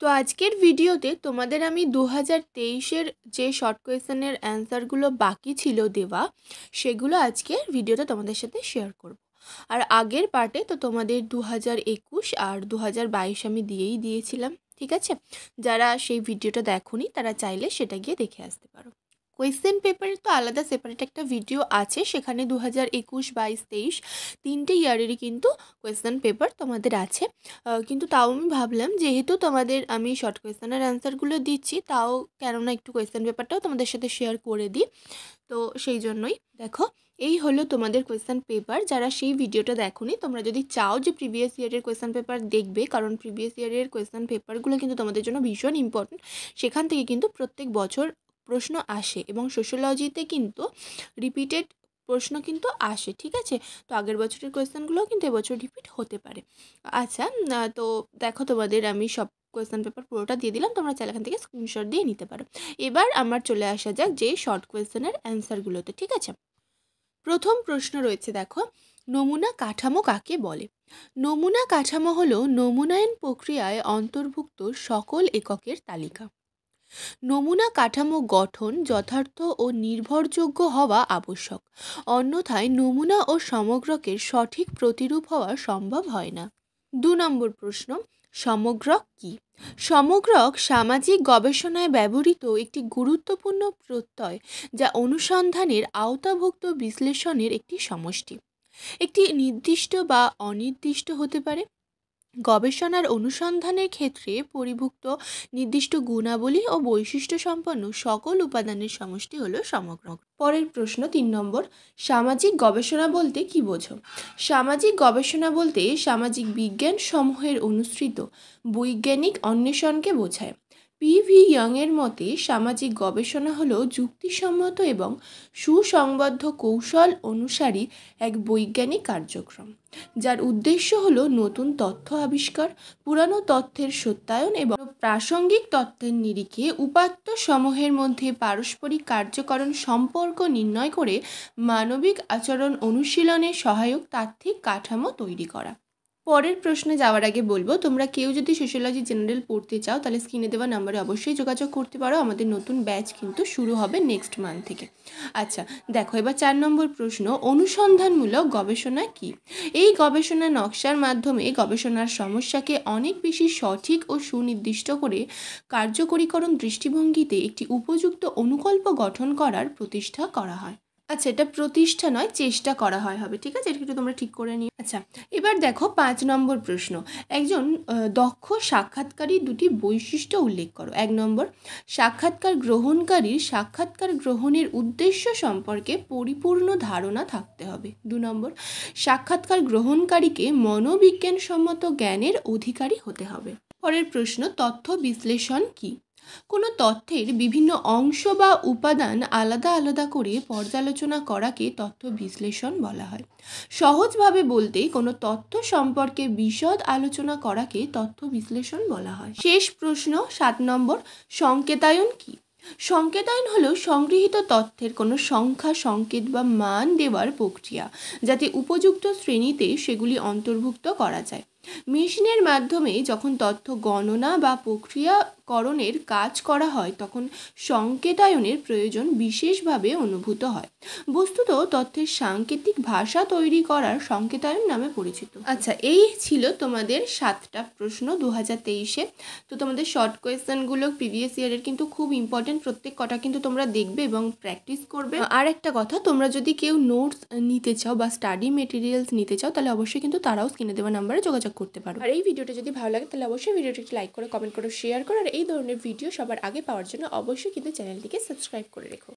তো আজকের ভিডিওতে তোমাদের আমি দু হাজার তেইশের যে শর্ট কোয়েশনের অ্যান্সারগুলো বাকি ছিল দেওয়া সেগুলো আজকে ভিডিওতে তোমাদের সাথে শেয়ার করব। আর আগের পার্টে তো তোমাদের দু হাজার একুশ আর দু হাজার বাইশ আমি দিয়েই দিয়েছিলাম ঠিক আছে যারা সেই ভিডিওটা দেখনি তারা চাইলে সেটা গিয়ে দেখে আসতে পারো কোয়েশ্চেন পেপারের তো আলাদা সেপারেট একটা ভিডিও আছে সেখানে দু হাজার একুশ বাইশ তেইশ তিনটে ইয়ারেরই কিন্তু কোয়েশ্চেন পেপার তোমাদের আছে কিন্তু তাও আমি ভাবলাম যেহেতু তোমাদের আমি শর্ট কোয়েশ্চেনের অ্যান্সারগুলো দিচ্ছি তাও কেননা একটু কোয়েশ্চেন পেপারটাও তোমাদের সাথে শেয়ার করে দিই তো সেই জন্যই দেখো এই হলো তোমাদের কোয়েশ্চেন পেপার যারা সেই ভিডিওটা নি তোমরা যদি চাও যে প্রিভিয়াস ইয়ারের কোয়েশ্চেন পেপার দেখবে কারণ প্রিভিয়াস ইয়ারের কোয়েশ্চেন পেপারগুলো কিন্তু তোমাদের জন্য ভীষণ ইম্পর্টেন্ট সেখান থেকে কিন্তু প্রত্যেক বছর প্রশ্ন আসে এবং সোশ্যোলজিতে কিন্তু রিপিটেড প্রশ্ন কিন্তু আসে ঠিক আছে তো আগের বছরের কোয়েশ্চেনগুলোও কিন্তু এবছর রিপিট হতে পারে আচ্ছা তো দেখো তোমাদের আমি সব কোয়েশ্চেন পেপার পুরোটা দিয়ে দিলাম তোমরা চাইলে এখান থেকে স্ক্রিনশট দিয়ে নিতে পারো এবার আমার চলে আসা যাক যে শর্ট কোয়েশ্চেনের অ্যান্সারগুলোতে ঠিক আছে প্রথম প্রশ্ন রয়েছে দেখো নমুনা কাঠামো কাকে বলে নমুনা কাঠামো হলো নমুনায়ন প্রক্রিয়ায় অন্তর্ভুক্ত সকল এককের তালিকা নমুনা কাঠামো গঠন যথার্থ ও নির্ভরযোগ্য হওয়া আবশ্যক অন্যথায় নমুনা ও সমগ্রকের সঠিক প্রতিরূপ হওয়া সম্ভব হয় না দু নম্বর প্রশ্ন সমগ্রক কি সমগ্রক সামাজিক গবেষণায় ব্যবহৃত একটি গুরুত্বপূর্ণ প্রত্যয় যা অনুসন্ধানের আওতাভুক্ত বিশ্লেষণের একটি সমষ্টি একটি নির্দিষ্ট বা অনির্দিষ্ট হতে পারে গবেষণার অনুসন্ধানের ক্ষেত্রে পরিভুক্ত নির্দিষ্ট গুণাবলী ও বৈশিষ্ট্য সম্পন্ন সকল উপাদানের সমষ্টি হলো সমগ্র পরের প্রশ্ন তিন নম্বর সামাজিক গবেষণা বলতে কি বোঝো সামাজিক গবেষণা বলতে সামাজিক বিজ্ঞান সমূহের অনুসৃত বৈজ্ঞানিক অন্বেষণকে বোঝায় পি ভি ইয়ংয়ের মতে সামাজিক গবেষণা হল যুক্তিসম্মত এবং সুসংবদ্ধ কৌশল অনুসারী এক বৈজ্ঞানিক কার্যক্রম যার উদ্দেশ্য হল নতুন তথ্য আবিষ্কার পুরানো তথ্যের সত্যায়ন এবং প্রাসঙ্গিক তথ্যের নিরিখে উপাত্ত সমূহের মধ্যে পারস্পরিক কার্যকরণ সম্পর্ক নির্ণয় করে মানবিক আচরণ অনুশীলনে সহায়ক তাত্ত্বিক কাঠামো তৈরি করা পরের প্রশ্নে যাওয়ার আগে বলবো তোমরা কেউ যদি সোশ্যোলজি জেনারেল পড়তে চাও তাহলে স্ক্রিনে দেওয়া নাম্বারে অবশ্যই যোগাযোগ করতে পারো আমাদের নতুন ব্যাচ কিন্তু শুরু হবে নেক্সট মান্থ থেকে আচ্ছা দেখো এবার চার নম্বর প্রশ্ন অনুসন্ধানমূলক গবেষণা কি এই গবেষণা নকশার মাধ্যমে গবেষণার সমস্যাকে অনেক বেশি সঠিক ও সুনির্দিষ্ট করে কার্যকরীকরণ দৃষ্টিভঙ্গিতে একটি উপযুক্ত অনুকল্প গঠন করার প্রতিষ্ঠা করা হয় আচ্ছা এটা প্রতিষ্ঠা নয় চেষ্টা করা হয় হবে ঠিক আছে এটা একটু তোমরা ঠিক করে নিও আচ্ছা এবার দেখো পাঁচ নম্বর প্রশ্ন একজন দক্ষ সাক্ষাৎকারী দুটি বৈশিষ্ট্য উল্লেখ করো এক নম্বর সাক্ষাৎকার গ্রহণকারীর সাক্ষাৎকার গ্রহণের উদ্দেশ্য সম্পর্কে পরিপূর্ণ ধারণা থাকতে হবে দু নম্বর সাক্ষাৎকার গ্রহণকারীকে মনোবিজ্ঞানসম্মত জ্ঞানের অধিকারী হতে হবে পরের প্রশ্ন তথ্য বিশ্লেষণ কী কোনো তথ্যের বিভিন্ন অংশ বা উপাদান আলাদা আলাদা করে পর্যালোচনা করাকে তথ্য বিশ্লেষণ বলা হয় সহজভাবে বলতে কোনো তথ্য সম্পর্কে বিশদ আলোচনা করাকে তথ্য বিশ্লেষণ বলা হয় শেষ প্রশ্ন সাত নম্বর সংকেতায়ন কী সংকেতায়ন হলো সংগৃহীত তথ্যের কোনো সংখ্যা সংকেত বা মান দেওয়ার প্রক্রিয়া যাতে উপযুক্ত শ্রেণীতে সেগুলি অন্তর্ভুক্ত করা যায় মেশিনের মাধ্যমে যখন তথ্য গণনা বা প্রক্রিয়া করণের কাজ করা হয় তখন সংকেতায়নের প্রয়োজন বিশেষভাবে অনুভূত হয় বস্তুত তথ্যের সাংকেতিক ভাষা তৈরি করার সংকেতায়ন নামে পরিচিত আচ্ছা এই ছিল তোমাদের সাতটা প্রশ্ন দু হাজার তেইশে তো তোমাদের শর্ট কোয়েশ্চেনগুলো প্রিভিয়াস ইয়ারের কিন্তু খুব ইম্পর্টেন্ট প্রত্যেক কটা কিন্তু তোমরা দেখবে এবং প্র্যাকটিস করবে আর একটা কথা তোমরা যদি কেউ নোটস নিতে চাও বা স্টাডি মেটেরিয়ালস নিতে চাও তাহলে অবশ্যই কিন্তু তারাও স্ক্রিনে দেওয়া নাম্বারে যোগাযোগ করতে পারো আর এই ভিডিওটা যদি ভালো লাগে তাহলে অবশ্যই ভিডিওটি একটু লাইক করে কমেন্ট করে শেয়ার করো আর এই ধরনের ভিডিও সবার আগে পাওয়ার জন্য অবশ্যই কিন্তু চ্যানেলটিকে সাবস্ক্রাইব করে রেখো